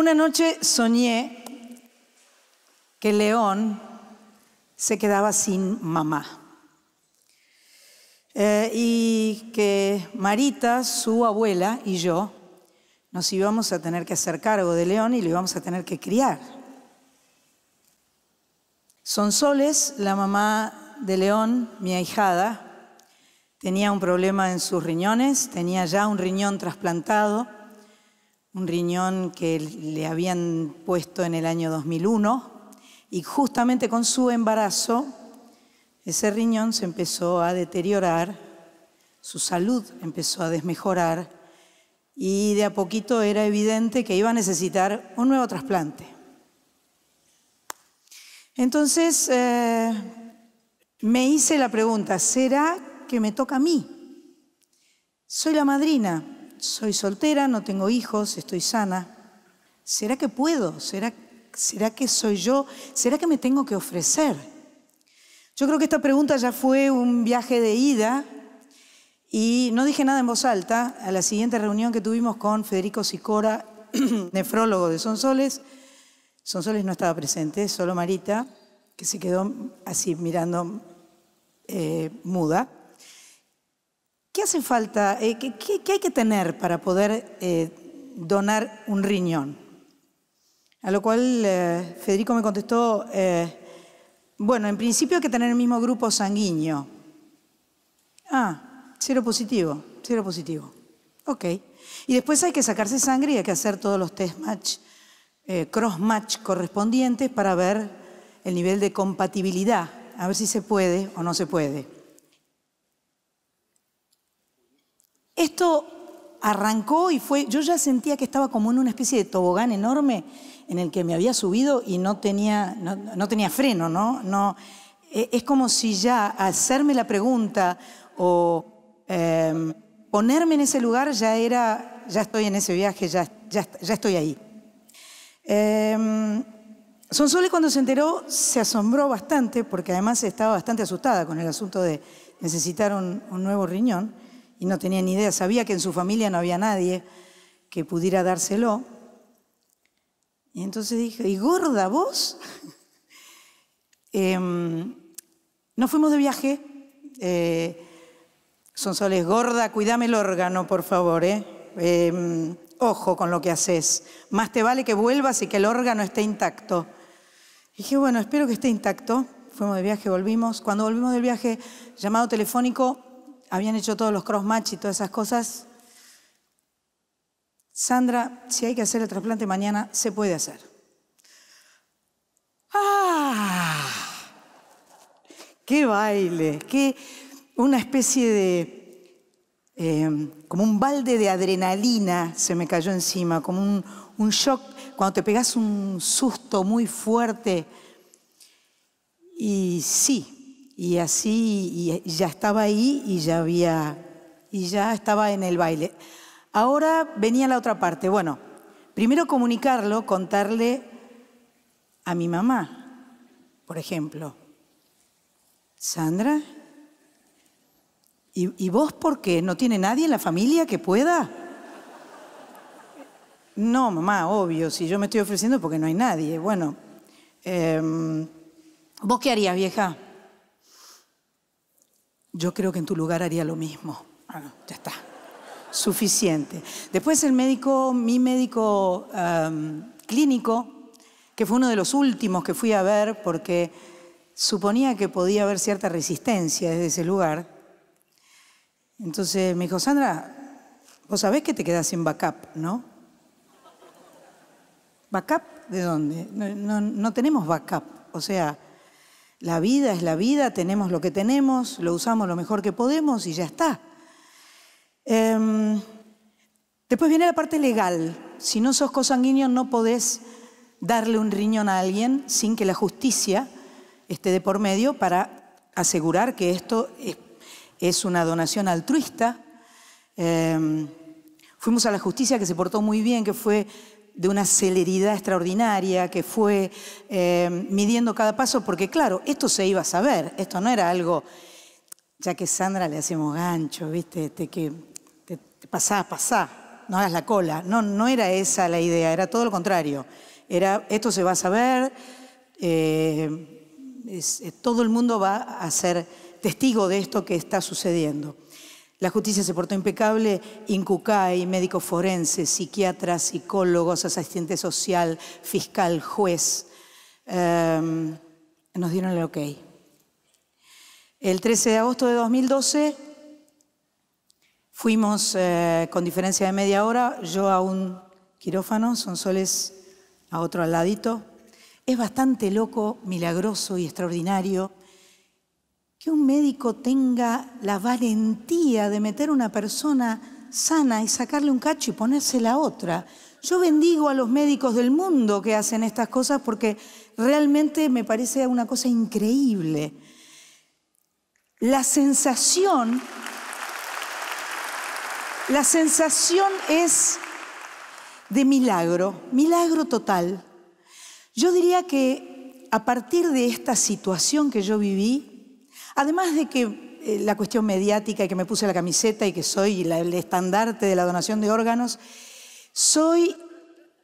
una noche soñé que León se quedaba sin mamá. Eh, y que Marita, su abuela y yo nos íbamos a tener que hacer cargo de León y lo íbamos a tener que criar. Sonsoles, la mamá de León, mi ahijada, tenía un problema en sus riñones, tenía ya un riñón trasplantado un riñón que le habían puesto en el año 2001 y justamente con su embarazo ese riñón se empezó a deteriorar, su salud empezó a desmejorar y de a poquito era evidente que iba a necesitar un nuevo trasplante. Entonces eh, me hice la pregunta, ¿será que me toca a mí? Soy la madrina, soy soltera, no tengo hijos, estoy sana. ¿Será que puedo? ¿Será, que soy yo? ¿Será que me tengo que ofrecer? Yo creo que esta pregunta ya fue un viaje de ida y no dije nada en voz alta. A la siguiente reunión que tuvimos con Federico Sicora, nefrólogo de Sonsoles, Sonsoles no estaba presente, solo Marita, que se quedó así mirando eh, muda. ¿Qué hace falta, eh, qué, hay que tener para poder eh, donar un riñón? A lo cual eh, Federico me contestó, bueno, en principio hay que tener el mismo grupo sanguíneo. Ah, cero positivo, cero positivo. Ok. Y después hay que sacarse sangre y hay que hacer todos los test match, cross match correspondientes para ver el nivel de compatibilidad, a ver si se puede o no se puede. Esto arrancó y fue, yo ya sentía que estaba como en una especie de tobogán enorme en el que me había subido y no tenía, no, tenía freno, ¿no? E, es como si ya hacerme la pregunta o em, ponerme en ese lugar ya era, ya estoy en ese viaje, ya, ya, estoy ahí. Eh, cuando se enteró se asombró bastante porque además estaba bastante asustada con el asunto de necesitar un nuevo riñón y no tenía ni idea, sabía que en su familia no había nadie que pudiera dárselo. Y entonces dije, ¿y gorda vos? Em, ¿No fuimos de viaje. Eh, Son soles, gorda, cuidame el órgano, por favor. ¿eh? Em, ojo con lo que haces. Más te vale que vuelvas y que el órgano esté intacto. dije, bueno, espero que esté intacto. Fuimos de viaje, volvimos. Cuando volvimos del viaje, llamado telefónico, habían hecho todos los cross y todas esas cosas. Sandra, si hay que hacer el trasplante mañana, se puede hacer. ¡Ah! ¡Qué baile! ¡Qué una especie de... Em, como un balde de adrenalina se me cayó encima, como un, un shock, cuando te pegas un susto muy fuerte. Y sí, y así y ya estaba ahí y ya había y ya estaba en el baile. Ahora venía la otra parte. Bueno, primero comunicarlo, contarle a mi mamá, por ejemplo. Sandra, ¿y, vos por qué? ¿No tiene nadie en la familia que pueda? No, mamá, obvio, si yo me estoy ofreciendo porque no hay nadie. Bueno, em, ¿vos qué harías, vieja? Yo creo que en tu lugar haría lo mismo. Ah, ya está. Suficiente. Después el médico, mi médico um, clínico, que fue uno de los últimos que fui a ver porque suponía que podía haber cierta resistencia desde ese lugar. Entonces me dijo, Sandra, vos sabés que te quedás sin backup, ¿no? ¿Backup de dónde? No, no tenemos backup. O sea, la vida es la vida, tenemos lo que tenemos, lo usamos lo mejor que podemos y ya está. Em, después viene la parte legal. Si no sos cosanguíneo no podés darle un riñón a alguien sin que la justicia esté de por medio para asegurar que esto es una donación altruista. Em, fuimos a la justicia que se portó muy bien, que fue de una celeridad extraordinaria, que fue eh, midiendo cada paso, porque claro, esto se iba a saber, esto no era algo, ya que Sandra le hacemos gancho, ¿viste? Te, este, que, te, pasá, no hagas la cola. No, no era esa la idea, era todo lo contrario. Era, esto se va a saber, eh, todo el mundo va a ser testigo de esto que está sucediendo. La justicia se portó impecable, INCUCAI, médicos forenses, psiquiatras, psicólogos, asistente social, fiscal, juez, em, nos dieron el ok. El 13 de agosto de 2012 fuimos eh, con diferencia de media hora, yo a un quirófano, soles a otro al ladito. Es bastante loco, milagroso y extraordinario que un médico tenga la valentía de meter a una persona sana y sacarle un cacho y ponerse la otra. Yo bendigo a los médicos del mundo que hacen estas cosas porque realmente me parece una cosa increíble. La sensación, la sensación es de milagro, milagro total. Yo diría que a partir de esta situación que yo viví, Además de que eh, la cuestión mediática y que me puse la camiseta y que soy el estandarte de la donación de órganos, soy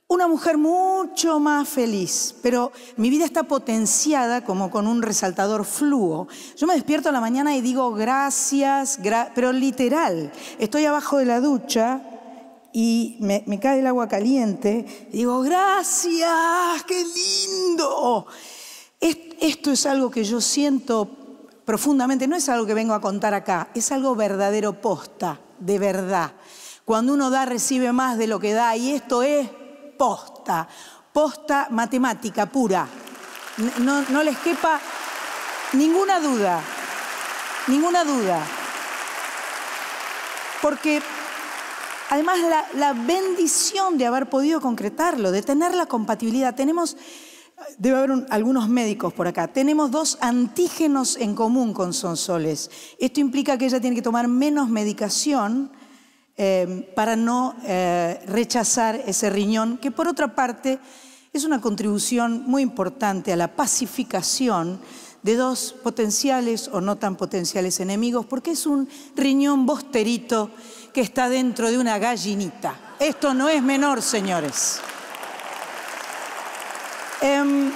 una mujer mucho más feliz, pero mi vida está potenciada como con un resaltador fluo. Yo me despierto a la mañana y digo gracias, pero literal, estoy abajo de la ducha y me, cae el agua caliente digo gracias, qué lindo. esto es algo que yo siento profundamente, no es algo que vengo a contar acá, es algo verdadero posta, de verdad. Cuando uno da, recibe más de lo que da y esto es posta, posta matemática pura. No, les quepa ninguna duda, ninguna duda. Porque además la bendición de haber podido concretarlo, de tener la compatibilidad, tenemos debe haber algunos médicos por acá. Tenemos dos antígenos en común con Sonsoles. Esto implica que ella tiene que tomar menos medicación eh, para no eh, rechazar ese riñón, que por otra parte es una contribución muy importante a la pacificación de dos potenciales o no tan potenciales enemigos, porque es un riñón bosterito que está dentro de una gallinita. Esto no es menor, señores. Em,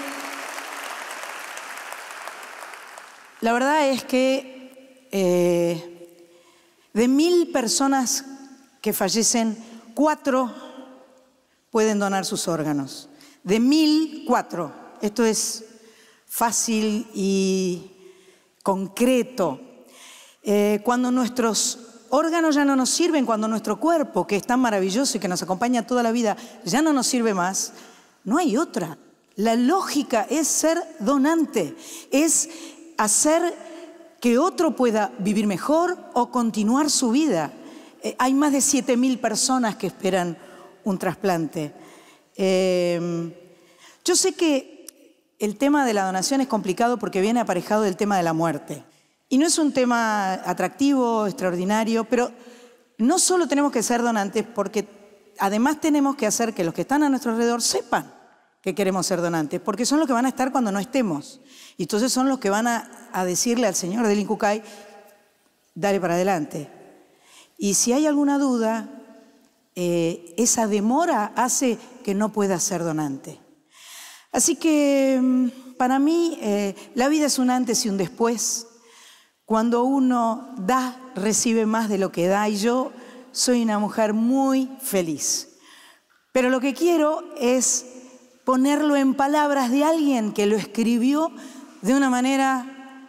la verdad es que eh, de mil personas que fallecen, cuatro pueden donar sus órganos. De mil, cuatro. Esto es fácil y concreto. Eh, cuando nuestros órganos ya no nos sirven, cuando nuestro cuerpo, que es tan maravilloso y que nos acompaña toda la vida, ya no nos sirve más, no hay otra. La lógica es ser donante, es hacer que otro pueda vivir mejor o continuar su vida. Eh, hay más de 7.000 personas que esperan un trasplante. Em, yo sé que el tema de la donación es complicado porque viene aparejado del tema de la muerte. Y no es un tema atractivo, extraordinario, pero no solo tenemos que ser donantes porque además tenemos que hacer que los que están a nuestro alrededor sepan que queremos ser donantes, porque son los que van a estar cuando no estemos. Y entonces son los que van a, decirle al señor del Incucay, dale para adelante. Y si hay alguna duda, eh, esa demora hace que no pueda ser donante. Así que mm, para mí eh, la vida es un antes y un después. Cuando uno da, recibe más de lo que da y yo soy una mujer muy feliz. Pero lo que quiero es ponerlo en palabras de alguien que lo escribió de una manera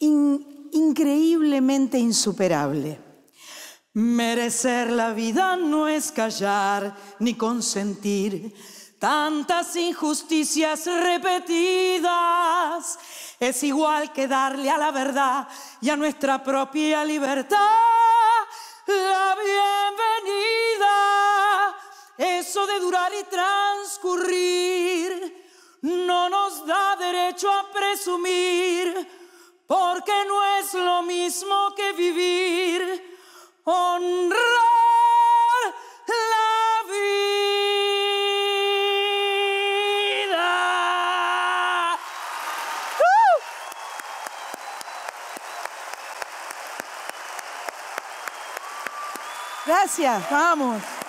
increíblemente insuperable. Merecer la vida no es callar ni consentir tantas injusticias repetidas. Es igual que darle a la verdad y a nuestra propia libertad la bienvenida. Eso de durar y transcurrir no nos da derecho a presumir, porque no es lo mismo que vivir, honrar la vida. ¡Uh! Gracias, vamos.